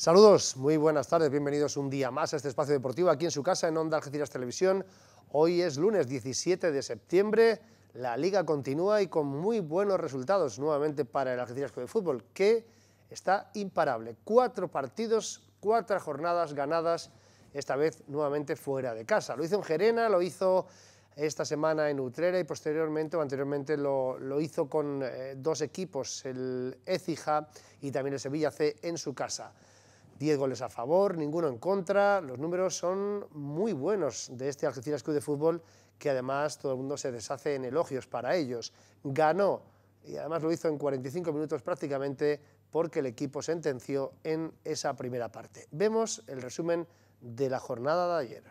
Saludos, muy buenas tardes, bienvenidos un día más a este espacio deportivo aquí en su casa en Onda Algeciras Televisión. Hoy es lunes 17 de septiembre, la liga continúa y con muy buenos resultados nuevamente para el Algeciras Club de Fútbol, que está imparable. Cuatro partidos, cuatro jornadas ganadas, esta vez nuevamente fuera de casa. Lo hizo en Gerena, lo hizo esta semana en Utrera y posteriormente o anteriormente lo, hizo con eh, dos equipos, el Ecija y también el Sevilla C en su casa. 10 goles a favor, ninguno en contra. Los números son muy buenos de este Algeciras Club de Fútbol, que además todo el mundo se deshace en elogios para ellos. Ganó, y además lo hizo en 45 minutos prácticamente, porque el equipo sentenció en esa primera parte. Vemos el resumen de la jornada de ayer.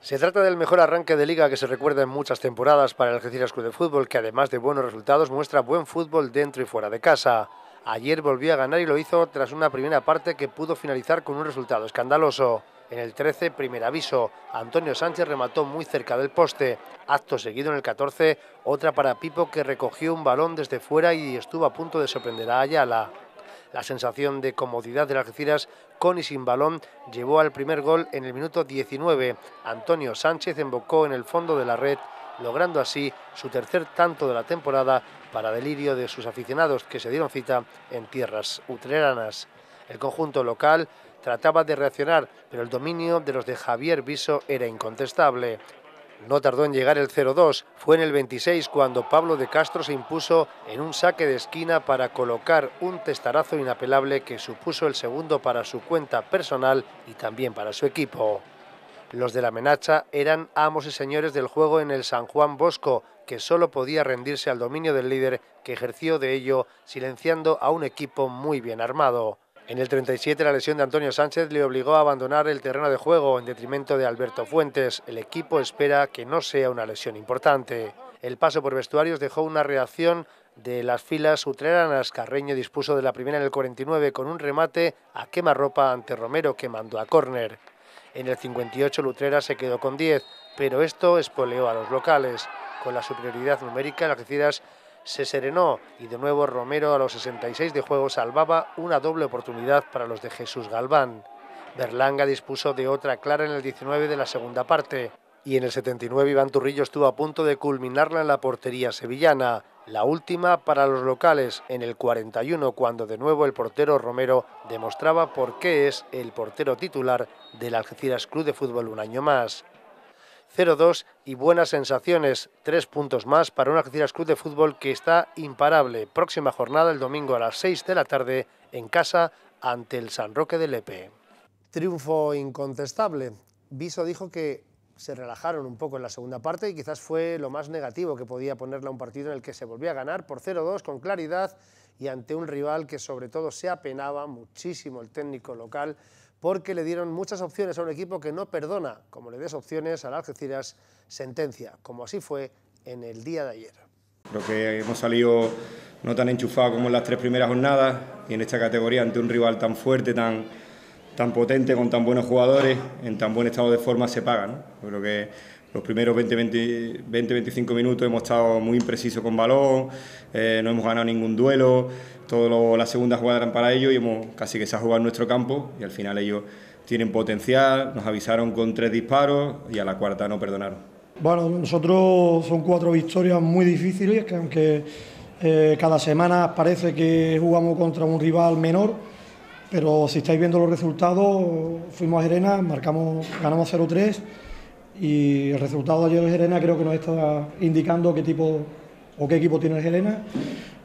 Se trata del mejor arranque de liga que se recuerda en muchas temporadas para el Algeciras Club de Fútbol, que además de buenos resultados muestra buen fútbol dentro y fuera de casa. Ayer volvió a ganar y lo hizo tras una primera parte que pudo finalizar con un resultado escandaloso. En el 13, primer aviso, Antonio Sánchez remató muy cerca del poste. Acto seguido en el 14, otra para Pipo que recogió un balón desde fuera y estuvo a punto de sorprender a Ayala. La sensación de comodidad de las Algeciras con y sin balón llevó al primer gol en el minuto 19. Antonio Sánchez embocó en el fondo de la red logrando así su tercer tanto de la temporada para delirio de sus aficionados que se dieron cita en tierras utreranas. El conjunto local trataba de reaccionar, pero el dominio de los de Javier Viso era incontestable. No tardó en llegar el 0-2, fue en el 26 cuando Pablo de Castro se impuso en un saque de esquina para colocar un testarazo inapelable que supuso el segundo para su cuenta personal y también para su equipo. Los de la menacha eran amos y señores del juego en el San Juan Bosco, que solo podía rendirse al dominio del líder, que ejerció de ello silenciando a un equipo muy bien armado. En el 37 la lesión de Antonio Sánchez le obligó a abandonar el terreno de juego en detrimento de Alberto Fuentes. El equipo espera que no sea una lesión importante. El paso por vestuarios dejó una reacción de las filas utreranas. Carreño dispuso de la primera en el 49 con un remate a quemarropa ante Romero que mandó a córner. En el 58 Lutrera se quedó con 10, pero esto espoleó a los locales. Con la superioridad numérica, las crecidas se serenó y de nuevo Romero a los 66 de juego salvaba una doble oportunidad para los de Jesús Galván. Berlanga dispuso de otra clara en el 19 de la segunda parte y en el 79 Iván Turrillo estuvo a punto de culminarla en la portería sevillana. La última para los locales en el 41 cuando de nuevo el portero Romero demostraba por qué es el portero titular del Algeciras Club de Fútbol un año más. 0-2 y buenas sensaciones, tres puntos más para un Algeciras Club de Fútbol que está imparable. Próxima jornada el domingo a las 6 de la tarde en casa ante el San Roque de Lepe. Triunfo incontestable. Viso dijo que se relajaron un poco en la segunda parte y quizás fue lo más negativo que podía ponerle a un partido en el que se volvía a ganar por 0-2 con claridad y ante un rival que sobre todo se apenaba muchísimo el técnico local porque le dieron muchas opciones a un equipo que no perdona, como le des opciones a Algeciras, sentencia, como así fue en el día de ayer. Creo que hemos salido no tan enchufados como en las tres primeras jornadas y en esta categoría ante un rival tan fuerte, tan tan potente, con tan buenos jugadores, en tan buen estado de forma, se pagan... creo que los primeros 20-25 minutos hemos estado muy imprecisos con balón, eh, no hemos ganado ningún duelo, todas las segundas jugadas eran para ellos y hemos casi que se ha jugado en nuestro campo y al final ellos tienen potencial, nos avisaron con tres disparos y a la cuarta no perdonaron. Bueno, nosotros son cuatro victorias muy difíciles, que aunque eh, cada semana parece que jugamos contra un rival menor, pero si estáis viendo los resultados, fuimos a Gerena, marcamos, ganamos 0-3 y el resultado de ayer de Gerena creo que nos está indicando qué tipo o qué equipo tiene el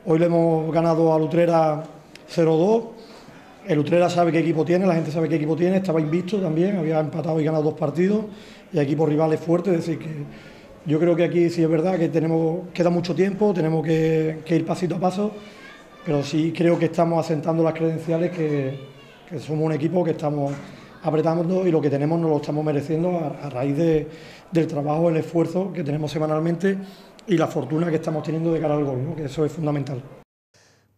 Hoy le hemos ganado a Lutrera 0-2. El Utrera sabe qué equipo tiene, la gente sabe qué equipo tiene, estaba invisto también, había empatado y ganado dos partidos y equipos rivales fuertes, es decir que yo creo que aquí sí es verdad que tenemos, queda mucho tiempo, tenemos que ir pasito a paso pero sí creo que estamos asentando las credenciales que, somos un equipo que estamos apretando y lo que tenemos nos lo estamos mereciendo a, raíz del trabajo, el esfuerzo que tenemos semanalmente y la fortuna que estamos teniendo de cara al gol, que eso es fundamental.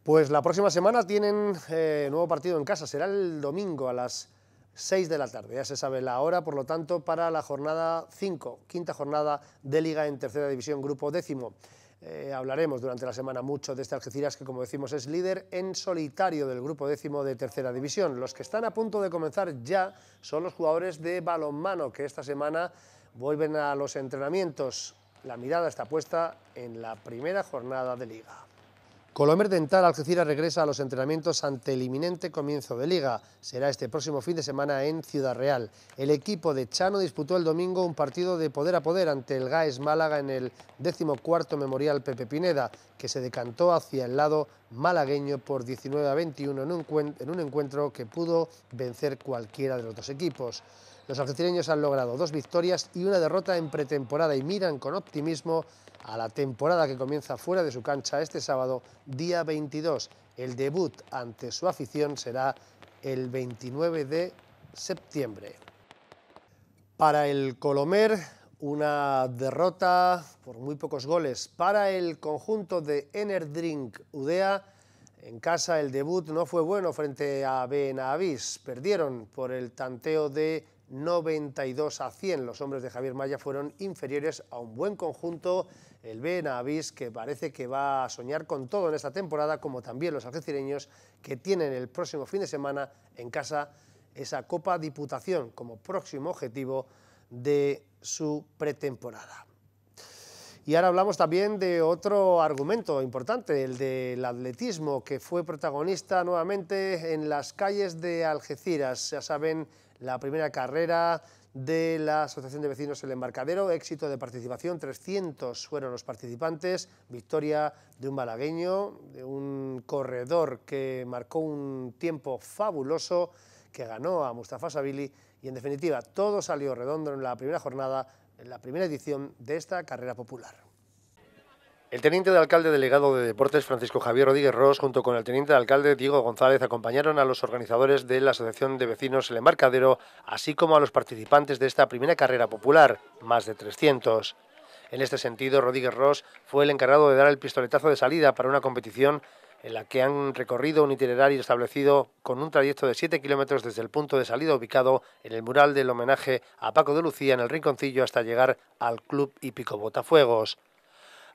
Pues la próxima semana tienen eh, nuevo partido en casa, será el domingo a las 6 de la tarde, ya se sabe la hora, por lo tanto, para la jornada 5, quinta jornada de Liga en Tercera División, grupo décimo. Eh, hablaremos durante la semana mucho de este Algeciras que, como decimos, es líder en solitario del grupo décimo de tercera división. Los que están a punto de comenzar ya son los jugadores de balonmano que esta semana vuelven a los entrenamientos. La mirada está puesta en la primera jornada de liga. Colomer Dental Algeciras regresa a los entrenamientos ante el inminente comienzo de Liga. Será este próximo fin de semana en Ciudad Real. El equipo de Chano disputó el domingo un partido de poder a poder ante el GAES Málaga en el decimocuarto Memorial Pepe Pineda, que se decantó hacia el lado malagueño por 19 a 21 en un encuentro que pudo vencer cualquiera de los dos equipos. Los argentineños han logrado dos victorias y una derrota en pretemporada y miran con optimismo a la temporada que comienza fuera de su cancha este sábado, día 22. El debut ante su afición será el 29 de septiembre. Para el Colomer, una derrota por muy pocos goles. Para el conjunto de Enerdrink Udea, en casa el debut no fue bueno frente a Benavis. Perdieron por el tanteo de 92 a 100. Los hombres de Javier Maya fueron inferiores a un buen conjunto, el Benavís que parece que va a soñar con todo en esta temporada, como también los algecireños, que tienen el próximo fin de semana en casa esa Copa Diputación como próximo objetivo de su pretemporada. Y ahora hablamos también de otro argumento importante, el del atletismo, que fue protagonista nuevamente en las calles de Algeciras. Ya saben, la primera carrera de la Asociación de Vecinos El Embarcadero, éxito de participación, 300 fueron los participantes, victoria de un malagueño, de un corredor que marcó un tiempo fabuloso, que ganó a Mustafa Sabili y en definitiva todo salió redondo en la primera jornada, en la primera edición de esta carrera popular. El teniente de alcalde delegado de Deportes, Francisco Javier Rodríguez Ross, junto con el teniente de alcalde Diego González, acompañaron a los organizadores de la Asociación de Vecinos El Embarcadero, así como a los participantes de esta primera carrera popular, más de 300. En este sentido, Rodríguez Ross fue el encargado de dar el pistoletazo de salida para una competición en la que han recorrido un itinerario establecido con un trayecto de 7 kilómetros desde el punto de salida ubicado en el mural del homenaje a Paco de Lucía en el Rinconcillo hasta llegar al Club Hípico Botafuegos.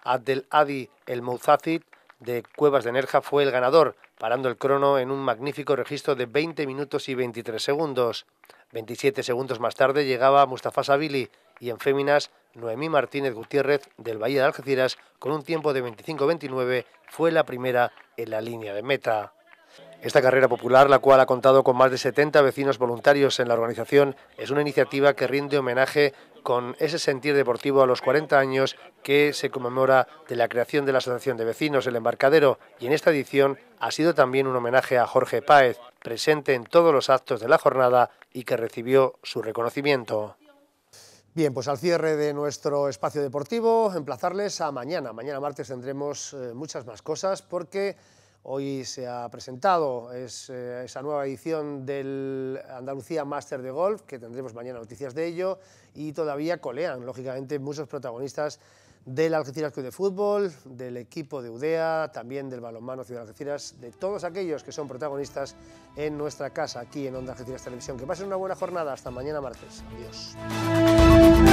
Abdel Adi El Mouzazid de Cuevas de Nerja fue el ganador, parando el crono en un magnífico registro de 20 minutos y 23 segundos. 27 segundos más tarde llegaba Mustafa Sabili y en féminas Noemí Martínez Gutiérrez del Bahía de Algeciras con un tiempo de 25-29 fue la primera en la línea de meta. Esta carrera popular, la cual ha contado con más de 70 vecinos voluntarios en la organización, es una iniciativa que rinde homenaje con ese sentir deportivo a los 40 años que se conmemora de la creación de la Asociación de Vecinos El Embarcadero y en esta edición ha sido también un homenaje a Jorge Páez, presente en todos los actos de la jornada y que recibió su reconocimiento. Bien, pues al cierre de nuestro espacio deportivo, emplazarles a mañana. Mañana martes tendremos eh, muchas más cosas porque Hoy se ha presentado eh, esa nueva edición del Andalucía Master de Golf, que tendremos mañana noticias de ello, y todavía colean, lógicamente, muchos protagonistas del Algeciras Club de Fútbol, del equipo de UDEA, también del balonmano Ciudad Algeciras, de todos aquellos que son protagonistas en nuestra casa, aquí en Onda Algeciras Televisión. Que pasen una buena jornada. Hasta mañana martes. Adiós.